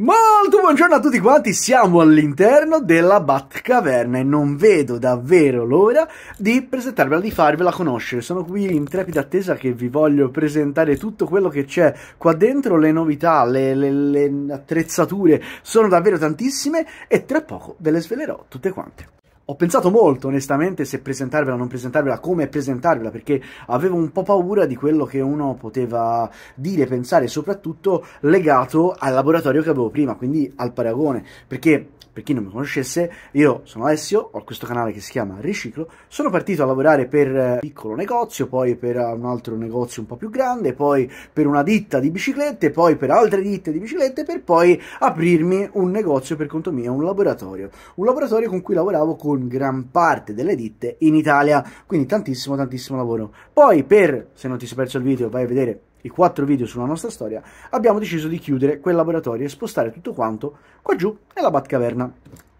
Molto buongiorno a tutti quanti, siamo all'interno della Batcaverna e non vedo davvero l'ora di presentarvela, di farvela conoscere. Sono qui in trepida attesa che vi voglio presentare tutto quello che c'è qua dentro, le novità, le, le, le attrezzature sono davvero tantissime e tra poco ve le svelerò tutte quante ho pensato molto onestamente se presentarvela o non presentarvela, come presentarvela, perché avevo un po' paura di quello che uno poteva dire, pensare, soprattutto legato al laboratorio che avevo prima, quindi al paragone, perché per chi non mi conoscesse, io sono Alessio, ho questo canale che si chiama Riciclo, sono partito a lavorare per eh, un piccolo negozio, poi per eh, un altro negozio un po' più grande, poi per una ditta di biciclette, poi per altre ditte di biciclette, per poi aprirmi un negozio per conto mio, un laboratorio. Un laboratorio con cui lavoravo con gran parte delle ditte in Italia, quindi tantissimo, tantissimo lavoro. Poi per, se non ti sei perso il video, vai a vedere i quattro video sulla nostra storia, abbiamo deciso di chiudere quel laboratorio e spostare tutto quanto qua giù nella Batcaverna.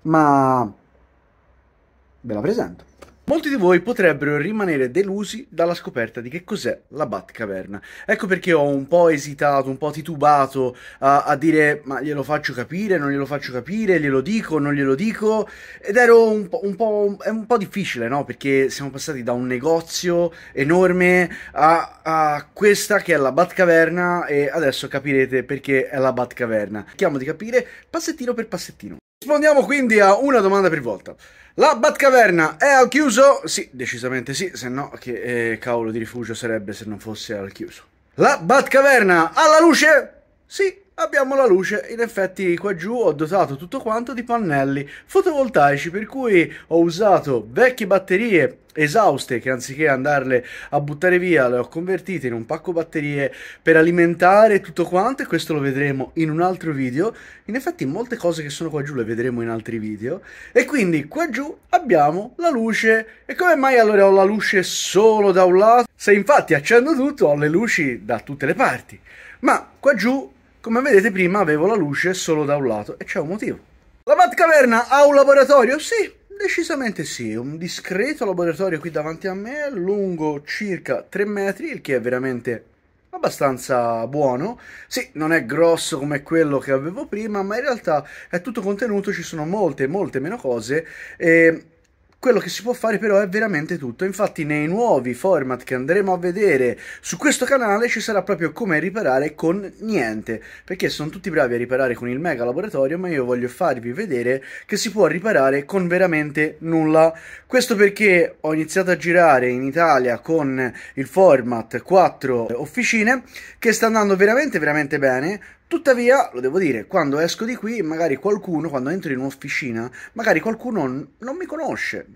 Ma ve la presento. Molti di voi potrebbero rimanere delusi dalla scoperta di che cos'è la Batcaverna. Ecco perché ho un po' esitato, un po' titubato a, a, dire ma glielo faccio capire, non glielo faccio capire, glielo dico, non glielo dico. Ed ero un po', un po', è un po' difficile, no? Perché siamo passati da un negozio enorme a, a questa che è la Batcaverna e adesso capirete perché è la Batcaverna. Cerchiamo di capire passettino per passettino. Rispondiamo quindi a una domanda per volta. La Batcaverna è al chiuso? Sì, decisamente sì, se no che eh, cavolo di rifugio sarebbe se non fosse al chiuso. La Batcaverna alla luce? Sì, Abbiamo la luce, in effetti qua giù ho dotato tutto quanto di pannelli fotovoltaici per cui ho usato vecchie batterie esauste che anziché andarle a buttare via le ho convertite in un pacco batterie per alimentare tutto quanto e questo lo vedremo in un altro video in effetti molte cose che sono qua giù le vedremo in altri video e quindi qua giù abbiamo la luce e come mai allora ho la luce solo da un lato? se infatti accendo tutto ho le luci da tutte le parti ma qua giù come vedete prima avevo la luce solo da un lato e c'è un motivo. La Batcaverna ha un laboratorio? Sì, decisamente sì. Un discreto laboratorio qui davanti a me, lungo circa 3 metri, il che è veramente abbastanza buono. Sì, non è grosso come quello che avevo prima, ma in realtà è tutto contenuto, ci sono molte, molte meno cose e quello che si può fare però è veramente tutto. Infatti nei nuovi format che andremo a vedere su questo canale ci sarà proprio come riparare con niente, perché sono tutti bravi a riparare con il mega laboratorio, ma io voglio farvi vedere che si può riparare con veramente nulla. Questo perché ho iniziato a girare in Italia con il format 4 officine che sta andando veramente veramente bene Tuttavia, lo devo dire, quando esco di qui, magari qualcuno, quando entro in un'officina, magari qualcuno non mi conosce,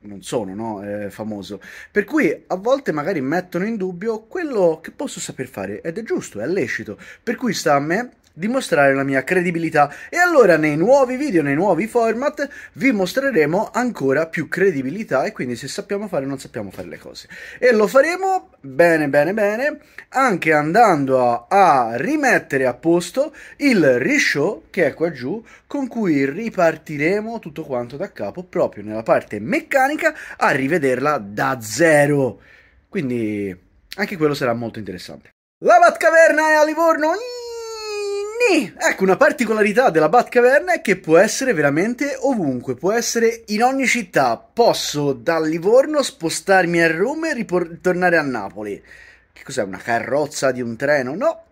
non sono no, eh, famoso, per cui a volte magari mettono in dubbio quello che posso saper fare ed è giusto, è lecito, per cui sta a me dimostrare la mia credibilità e allora nei nuovi video, nei nuovi format vi mostreremo ancora più credibilità e quindi se sappiamo fare o non sappiamo fare le cose e lo faremo bene bene bene anche andando a, a rimettere a punto posto il rishow che è qua giù con cui ripartiremo tutto quanto da capo proprio nella parte meccanica a rivederla da zero. Quindi anche quello sarà molto interessante. La Batcaverna è a Livorno! Ecco, una particolarità della Batcaverna è che può essere veramente ovunque, può essere in ogni città. Posso da Livorno spostarmi a Roma e ritornare a Napoli. Che cos'è, una carrozza di un treno? No,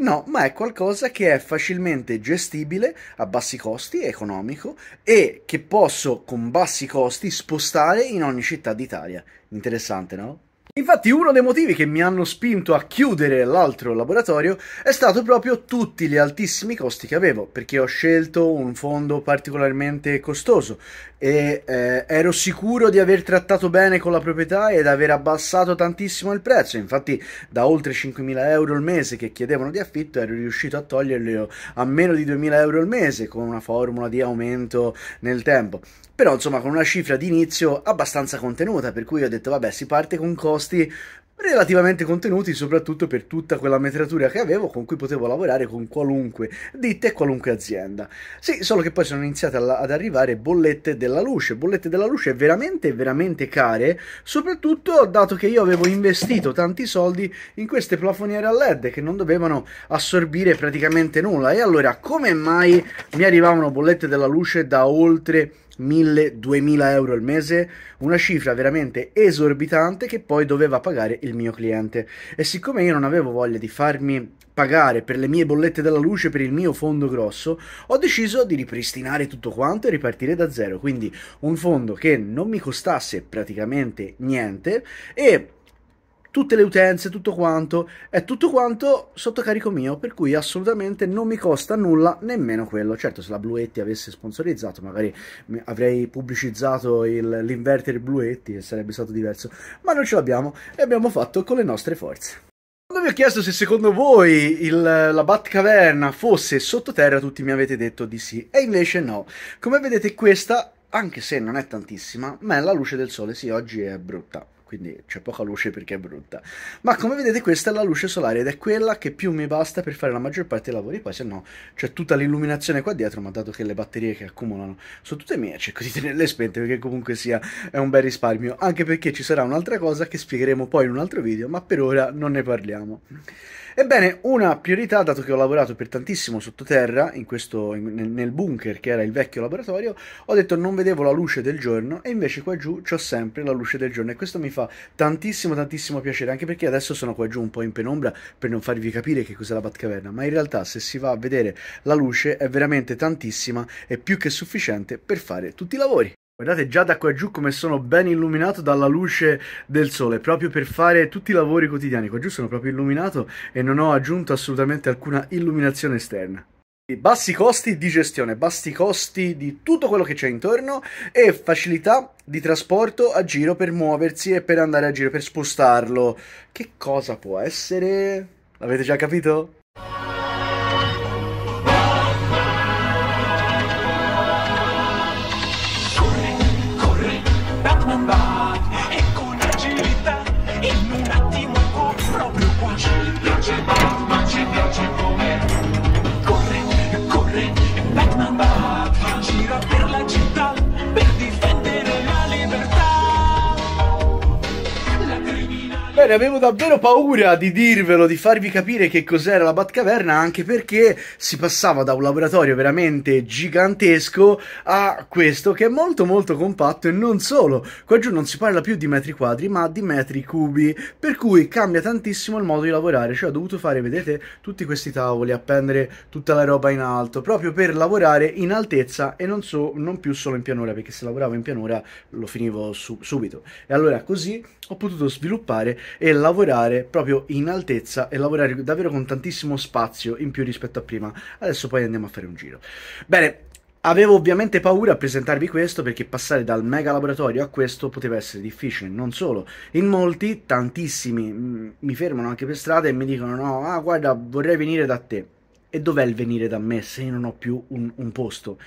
No, ma è qualcosa che è facilmente gestibile a bassi costi, economico e che posso con bassi costi spostare in ogni città d'Italia. Interessante, no? Infatti uno dei motivi che mi hanno spinto a chiudere l'altro laboratorio è stato proprio tutti gli altissimi costi che avevo, perché ho scelto un fondo particolarmente costoso e eh, ero sicuro di aver trattato bene con la proprietà ed aver abbassato tantissimo il prezzo, infatti da oltre 5.000 euro al mese che chiedevano di affitto ero riuscito a toglierli a meno di 2.000 euro al mese con una formula di aumento nel tempo, però insomma con una cifra di inizio abbastanza contenuta, per cui ho detto vabbè si parte con costi costi relativamente contenuti, soprattutto per tutta quella metratura che avevo con cui potevo lavorare con qualunque ditta e qualunque azienda. Sì, solo che poi sono iniziate ad arrivare bollette della luce, bollette della luce veramente veramente care, soprattutto dato che io avevo investito tanti soldi in queste plafoniere a LED che non dovevano assorbire praticamente nulla. E allora, come mai mi arrivavano bollette della luce da oltre 1000-2000 euro al mese, una cifra veramente esorbitante che poi doveva pagare il mio cliente. E siccome io non avevo voglia di farmi pagare per le mie bollette della luce, per il mio fondo grosso, ho deciso di ripristinare tutto quanto e ripartire da zero. Quindi un fondo che non mi costasse praticamente niente e tutte le utenze, tutto quanto, è tutto quanto sotto carico mio, per cui assolutamente non mi costa nulla nemmeno quello. Certo, se la Bluetti avesse sponsorizzato, magari avrei pubblicizzato l'inverter Bluetti e sarebbe stato diverso, ma non ce l'abbiamo e abbiamo fatto con le nostre forze. Quando vi ho chiesto se secondo voi il, la Batcaverna fosse sottoterra, tutti mi avete detto di sì, e invece no. Come vedete questa, anche se non è tantissima, ma è la luce del sole, sì, oggi è brutta quindi c'è poca luce perché è brutta. Ma come vedete questa è la luce solare ed è quella che più mi basta per fare la maggior parte dei lavori, poi se no c'è tutta l'illuminazione qua dietro, ma dato che le batterie che accumulano sono tutte mie, cerco di tenerle spente perché comunque sia è un bel risparmio, anche perché ci sarà un'altra cosa che spiegheremo poi in un altro video, ma per ora non ne parliamo. Ebbene, una priorità, dato che ho lavorato per tantissimo sottoterra, in questo, in, nel bunker che era il vecchio laboratorio, ho detto non vedevo la luce del giorno e invece qua giù ho sempre la luce del giorno e questo mi fa tantissimo tantissimo piacere, anche perché adesso sono qua giù un po' in penombra per non farvi capire che cos'è la Batcaverna, ma in realtà se si va a vedere la luce è veramente tantissima e più che sufficiente per fare tutti i lavori. Guardate già da qua giù come sono ben illuminato dalla luce del sole, proprio per fare tutti i lavori quotidiani. Qua giù sono proprio illuminato e non ho aggiunto assolutamente alcuna illuminazione esterna. bassi costi di gestione, bassi costi di tutto quello che c'è intorno e facilità di trasporto a giro per muoversi e per andare a giro, per spostarlo. Che cosa può essere? L'avete già capito? bene, avevo davvero paura di dirvelo, di farvi capire che cos'era la Batcaverna, anche perché si passava da un laboratorio veramente gigantesco a questo che è molto molto compatto e non solo. Qua giù non si parla più di metri quadri, ma di metri cubi, per cui cambia tantissimo il modo di lavorare. Cioè ho dovuto fare, vedete, tutti questi tavoli, appendere tutta la roba in alto, proprio per lavorare in altezza e non, so, non più solo in pianura, perché se lavoravo in pianura lo finivo su subito. E allora così ho potuto sviluppare e lavorare proprio in altezza e lavorare davvero con tantissimo spazio in più rispetto a prima. Adesso poi andiamo a fare un giro. Bene, Avevo ovviamente paura a presentarvi questo perché passare dal mega laboratorio a questo poteva essere difficile, non solo. In molti, tantissimi, mm, mi fermano anche per strada e mi dicono no, ah guarda vorrei venire da te. E dov'è il venire da me se io non ho più un, un posto?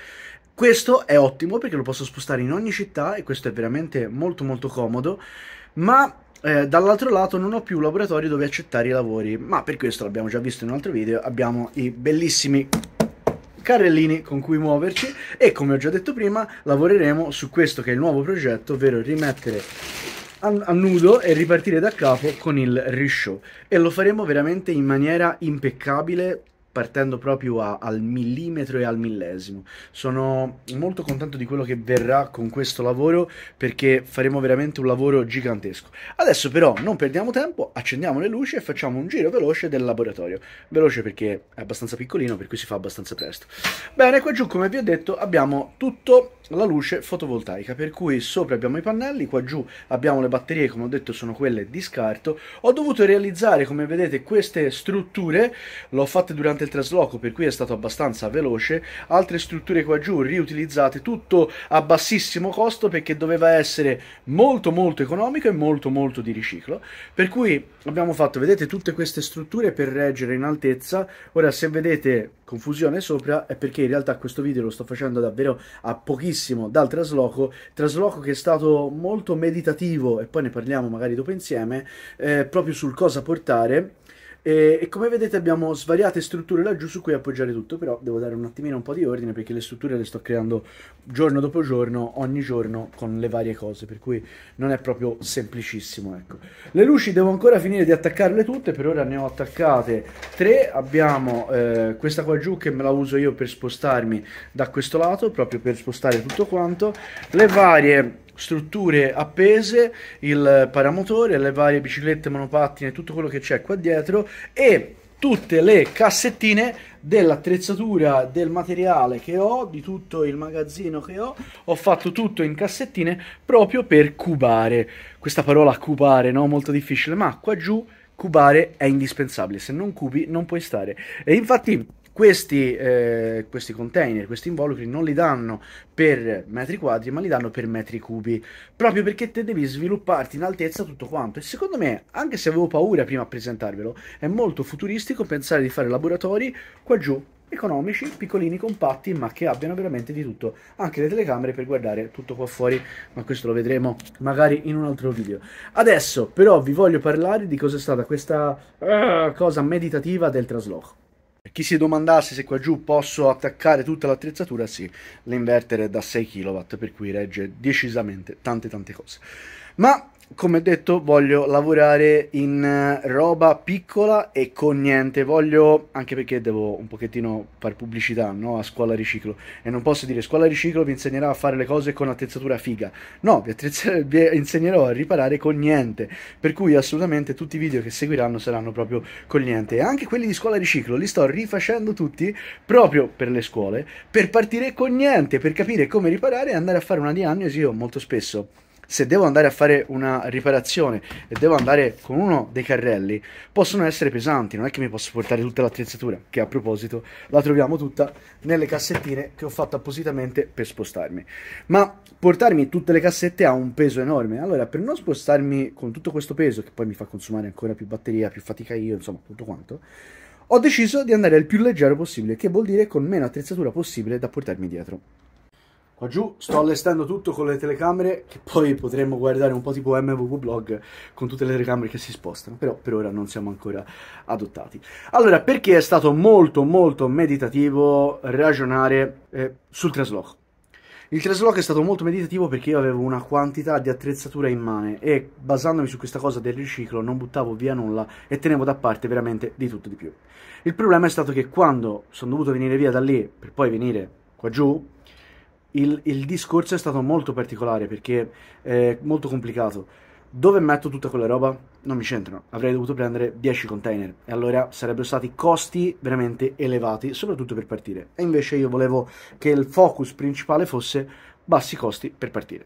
Questo è ottimo perché lo posso spostare in ogni città e questo è veramente molto molto comodo, ma eh, dall'altro lato non ho più laboratori dove accettare i lavori, ma per questo l'abbiamo già visto in un altro video, abbiamo i bellissimi carrellini con cui muoverci e come ho già detto prima lavoreremo su questo che è il nuovo progetto, ovvero rimettere a nudo e ripartire da capo con il rishow e lo faremo veramente in maniera impeccabile partendo proprio a, al millimetro e al millesimo. Sono molto contento di quello che verrà con questo lavoro perché faremo veramente un lavoro gigantesco. Adesso però non perdiamo tempo, accendiamo le luci e facciamo un giro veloce del laboratorio. Veloce perché è abbastanza piccolino, per cui si fa abbastanza presto. Bene, qua giù come vi ho detto abbiamo tutto la luce fotovoltaica per cui sopra abbiamo i pannelli qua giù abbiamo le batterie come ho detto sono quelle di scarto ho dovuto realizzare come vedete queste strutture l'ho fatte durante il trasloco per cui è stato abbastanza veloce altre strutture qua giù riutilizzate tutto a bassissimo costo perché doveva essere molto molto economico e molto molto di riciclo per cui abbiamo fatto vedete tutte queste strutture per reggere in altezza ora se vedete confusione sopra è perché in realtà questo video lo sto facendo davvero a pochissimo tantissimo dal trasloco, trasloco che è stato molto meditativo e poi ne parliamo magari dopo insieme, eh, proprio sul cosa portare e, e, come vedete abbiamo svariate strutture laggiù su cui appoggiare tutto, però devo dare un attimino un po' di ordine perché le strutture le sto creando giorno dopo giorno, ogni giorno con le varie cose, per cui non è proprio semplicissimo. Ecco. Le luci devo ancora finire di attaccarle tutte, per ora ne ho attaccate tre, abbiamo eh, questa qua giù che me la uso io per spostarmi da questo lato, proprio per spostare tutto quanto, le varie strutture appese, il paramotore, le varie biciclette, monopattine, tutto quello che c'è qua dietro e tutte le cassettine dell'attrezzatura, del materiale che ho, di tutto il magazzino che ho, ho fatto tutto in cassettine proprio per cubare. Questa parola cubare, no? Molto difficile, ma qua giù cubare è indispensabile, se non cubi non puoi stare. E infatti questi, eh, questi container, questi involucri non li danno per metri quadri, ma li danno per metri cubi, proprio perché te devi svilupparti in altezza tutto quanto. E secondo me, anche se avevo paura prima a presentarvelo, è molto futuristico pensare di fare laboratori qua giù economici, piccolini, compatti, ma che abbiano veramente di tutto, anche le telecamere per guardare tutto qua fuori, ma questo lo vedremo magari in un altro video. Adesso però vi voglio parlare di cosa è stata questa uh, cosa meditativa del trasloco. Chi si domandasse se qua giù posso attaccare tutta l'attrezzatura, sì, l'inverter è da 6 kW, per cui regge decisamente tante tante cose. Ma come detto, voglio lavorare in eh, roba piccola e con niente. Voglio, anche perché devo un pochettino fare pubblicità no? a scuola riciclo. E non posso dire scuola riciclo vi insegnerà a fare le cose con attrezzatura figa. No, vi, vi insegnerò a riparare con niente. Per cui assolutamente tutti i video che seguiranno saranno proprio con niente. E anche quelli di scuola riciclo li sto rifacendo tutti proprio per le scuole, per partire con niente, per capire come riparare e andare a fare una diagnosi io molto spesso se devo andare a fare una riparazione e devo andare con uno dei carrelli, possono essere pesanti, non è che mi posso portare tutta l'attrezzatura, che a proposito la troviamo tutta nelle cassettine che ho fatto appositamente per spostarmi. Ma portarmi tutte le cassette ha un peso enorme, allora per non spostarmi con tutto questo peso, che poi mi fa consumare ancora più batteria, più fatica io, insomma tutto quanto, ho deciso di andare il più leggero possibile, che vuol dire con meno attrezzatura possibile da portarmi dietro. Qua giù sto allestendo tutto con le telecamere che poi potremmo guardare un po' tipo MVV Blog con tutte le telecamere che si spostano, però per ora non siamo ancora adottati. Allora, perché è stato molto molto meditativo ragionare eh, sul trasloco? Il trasloco è stato molto meditativo perché io avevo una quantità di attrezzatura in mano e basandomi su questa cosa del riciclo non buttavo via nulla e tenevo da parte veramente di tutto di più. Il problema è stato che quando sono dovuto venire via da lì per poi venire qua giù, il, il discorso è stato molto particolare perché è molto complicato. Dove metto tutta quella roba? Non mi c'entrano, avrei dovuto prendere 10 container e allora sarebbero stati costi veramente elevati, soprattutto per partire. E invece io volevo che il focus principale fosse bassi costi per partire.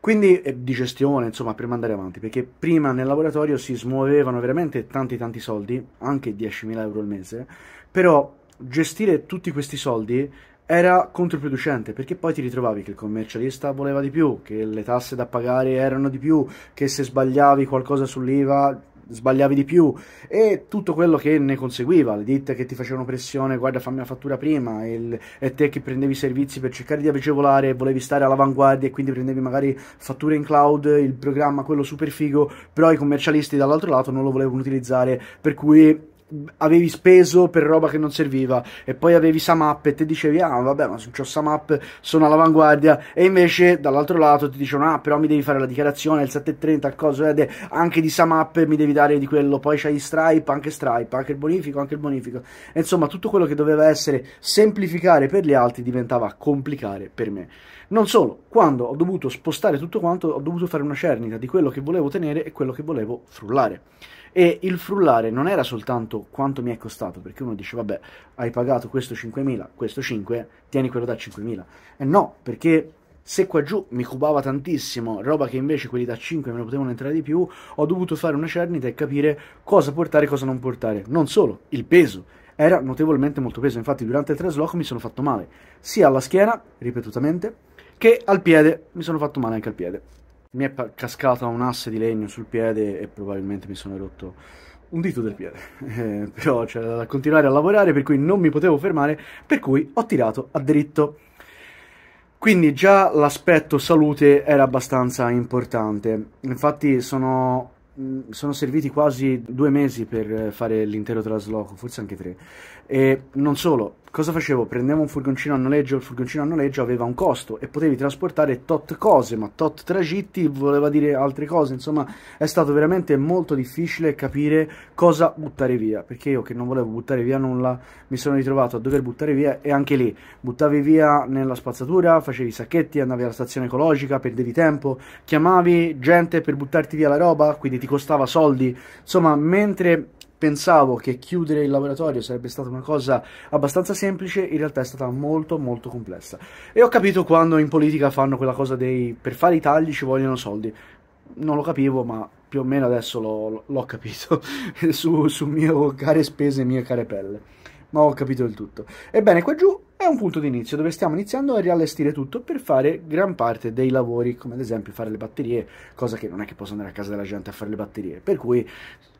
Quindi eh, di gestione, insomma, per mandare avanti, perché prima nel laboratorio si smuovevano veramente tanti tanti soldi, anche 10.000 euro al mese, però gestire tutti questi soldi era controproducente perché poi ti ritrovavi che il commercialista voleva di più, che le tasse da pagare erano di più, che se sbagliavi qualcosa sull'IVA sbagliavi di più e tutto quello che ne conseguiva, le ditte che ti facevano pressione, guarda fammi la fattura prima il, e te che prendevi servizi per cercare di agevolare e volevi stare all'avanguardia e quindi prendevi magari fatture in cloud, il programma quello super figo, però i commercialisti dall'altro lato non lo volevano utilizzare per cui avevi speso per roba che non serviva e poi avevi Samap e ti dicevi ah vabbè ma se ho Samap sono all'avanguardia e invece dall'altro lato ti dicono ah però mi devi fare la dichiarazione il 730 al coso ed eh, anche di Samap mi devi dare di quello poi c'hai Stripe anche Stripe anche il bonifico anche il bonifico insomma tutto quello che doveva essere semplificare per gli altri diventava complicare per me non solo, quando ho dovuto spostare tutto quanto, ho dovuto fare una cernita di quello che volevo tenere e quello che volevo frullare. E il frullare non era soltanto quanto mi è costato, perché uno dice, vabbè, hai pagato questo 5.000, questo 5, tieni quello da 5.000. E no, perché se qua giù mi cubava tantissimo, roba che invece quelli da 5 me ne potevano entrare di più, ho dovuto fare una cernita e capire cosa portare e cosa non portare. Non solo, il peso era notevolmente molto peso, infatti durante il trasloco mi sono fatto male, sia alla schiena, ripetutamente, che al piede mi sono fatto male anche al piede. Mi è cascata un asse di legno sul piede e probabilmente mi sono rotto un dito del piede. Eh, però c'era da continuare a lavorare, per cui non mi potevo fermare, per cui ho tirato a dritto. Quindi già l'aspetto salute era abbastanza importante. Infatti sono, sono serviti quasi due mesi per fare l'intero trasloco, forse anche tre. E non solo, cosa facevo? Prendevo un furgoncino a noleggio, il furgoncino a noleggio aveva un costo e potevi trasportare tot cose, ma tot tragitti voleva dire altre cose, insomma è stato veramente molto difficile capire cosa buttare via, perché io che non volevo buttare via nulla mi sono ritrovato a dover buttare via e anche lì buttavi via nella spazzatura, facevi sacchetti, andavi alla stazione ecologica, perdevi tempo, chiamavi gente per buttarti via la roba, quindi ti costava soldi, insomma mentre pensavo che chiudere il laboratorio sarebbe stata una cosa abbastanza semplice, in realtà è stata molto molto complessa. E ho capito quando in politica fanno quella cosa dei per fare i tagli ci vogliono soldi. Non lo capivo, ma più o meno adesso l'ho capito su, su mie care spese e mie care pelle. Ma ho capito il tutto. Ebbene, qua giù è un punto di inizio dove stiamo iniziando a riallestire tutto per fare gran parte dei lavori, come ad esempio fare le batterie, cosa che non è che posso andare a casa della gente a fare le batterie, per cui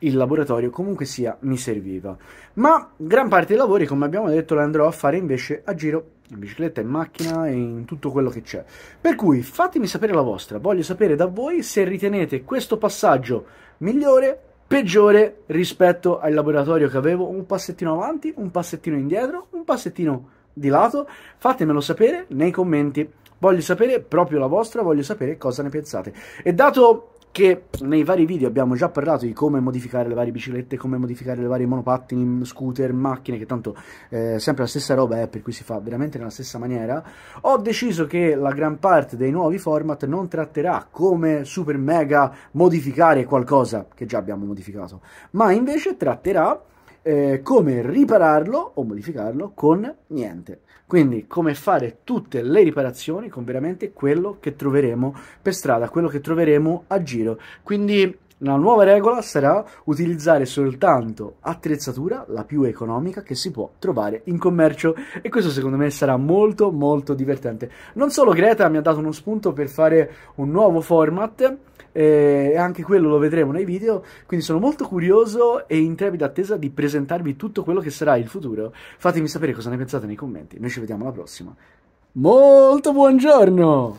il laboratorio comunque sia mi serviva. Ma gran parte dei lavori, come abbiamo detto, la andrò a fare invece a giro in bicicletta, in macchina e in tutto quello che c'è. Per cui fatemi sapere la vostra, voglio sapere da voi se ritenete questo passaggio migliore, peggiore rispetto al laboratorio che avevo, un passettino avanti, un passettino indietro, un passettino di lato, fatemelo sapere nei commenti. Voglio sapere proprio la vostra, voglio sapere cosa ne pensate. E dato che nei vari video abbiamo già parlato di come modificare le varie biciclette, come modificare le varie monopattini, scooter, macchine, che tanto eh, sempre la stessa roba è, eh, per cui si fa veramente nella stessa maniera, ho deciso che la gran parte dei nuovi format non tratterà come super mega modificare qualcosa che già abbiamo modificato, ma invece tratterà eh, come ripararlo o modificarlo con niente. Quindi come fare tutte le riparazioni con veramente quello che troveremo per strada, quello che troveremo a giro. Quindi la nuova regola sarà utilizzare soltanto attrezzatura la più economica che si può trovare in commercio e questo secondo me sarà molto molto divertente. Non solo Greta mi ha dato uno spunto per fare un nuovo format eh, e anche quello lo vedremo nei video, quindi sono molto curioso e in trepida attesa di presentarvi tutto quello che sarà il futuro. Fatemi sapere cosa ne pensate nei commenti, noi ci vediamo alla prossima. Molto buongiorno!